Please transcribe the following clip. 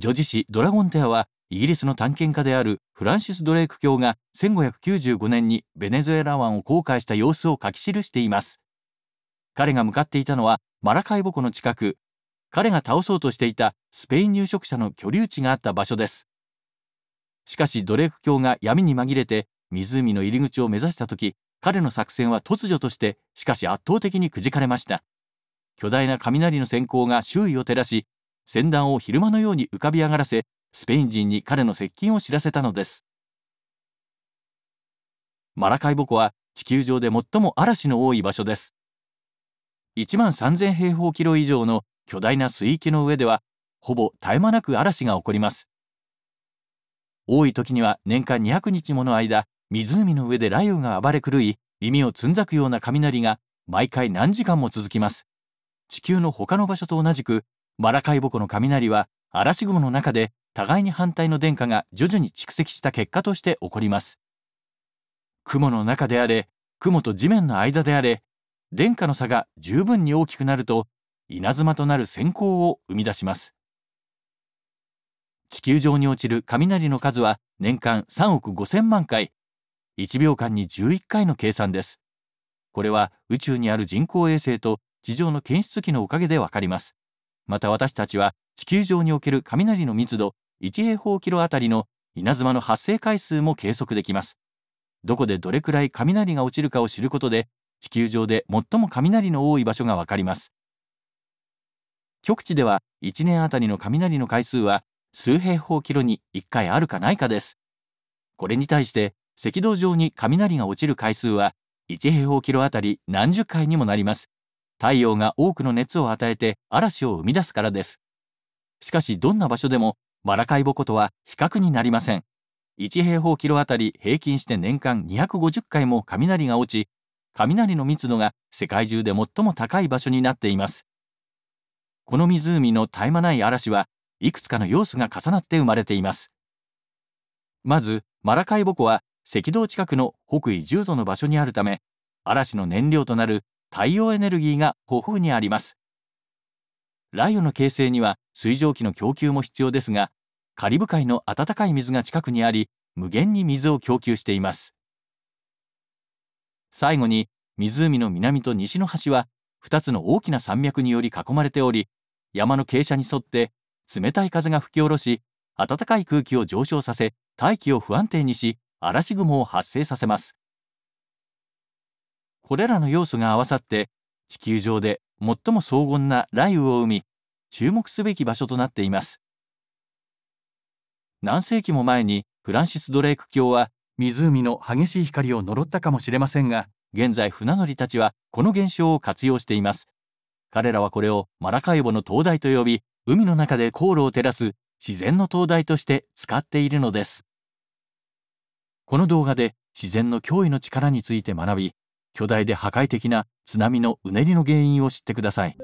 女児誌ドラゴンテアはイギリスの探検家であるフランシス・ドレイク卿が1595年にベネズエラ湾を航海した様子を書き記しています彼が向かっていたのはマラカイボ湖の近く彼が倒そうとしていたスペイン入植者の居留地があった場所ですしかしドレイク卿が闇に紛れて湖の入り口を目指した時彼の作戦は突如としてしかし圧倒的にくじかれました巨大な雷の閃光が周囲を照らし船団を昼間のように浮かび上がらせ、スペイン人に彼の接近を知らせたのです。マラカイボ湖は地球上で最も嵐の多い場所です。1万3000平方キロ以上の巨大な水域の上では、ほぼ絶え間なく嵐が起こります。多い時には年間200日もの間、湖の上で雷雨が暴れ狂い、耳をつんざくような雷が毎回何時間も続きます。地球の他の場所と同じくマラカイボ湖の雷は嵐雲の中で互いに反対の電荷が徐々に蓄積した結果として起こります雲の中であれ雲と地面の間であれ電荷の差が十分に大きくなると稲妻となる閃光を生み出します地球上に落ちる雷の数は年間3億5000万回1秒間に11回の計算ですこれは宇宙にある人工衛星と地上の検出機のおかげでわかりますまた私たちは地球上における雷の密度1平方キロあたりの稲妻の発生回数も計測できます。どこでどれくらい雷が落ちるかを知ることで、地球上で最も雷の多い場所がわかります。極地では1年あたりの雷の回数は数平方キロに1回あるかないかです。これに対して赤道上に雷が落ちる回数は1平方キロあたり何十回にもなります。太陽が多くの熱を与えて嵐を生み出すからです。しかしどんな場所でもマラカイボ湖とは比較になりません。1平方キロあたり平均して年間250回も雷が落ち、雷の密度が世界中で最も高い場所になっています。この湖の絶え間ない嵐はいくつかの要素が重なって生まれています。まず、マラカイボ湖は赤道近くの北緯10度の場所にあるため、嵐の燃料となる太陽エネルギーが豊富にあります雷雨の形成には水蒸気の供給も必要ですがカリブ海の暖かい水が近くにあり無限に水を供給しています最後に湖の南と西の端は2つの大きな山脈により囲まれており山の傾斜に沿って冷たい風が吹き下ろし暖かい空気を上昇させ大気を不安定にし嵐雲を発生させますこれらの要素が合わさって地球上で最も荘厳な雷雨を生み注目すべき場所となっています何世紀も前にフランシス・ドレイク教は湖の激しい光を呪ったかもしれませんが現在船乗りたちはこの現象を活用しています彼らはこれをマラカイボの灯台と呼び海の中で航路を照らす自然の灯台として使っているのですこの動画で自然の脅威の力について学び巨大で破壊的な津波のうねりの原因を知ってください。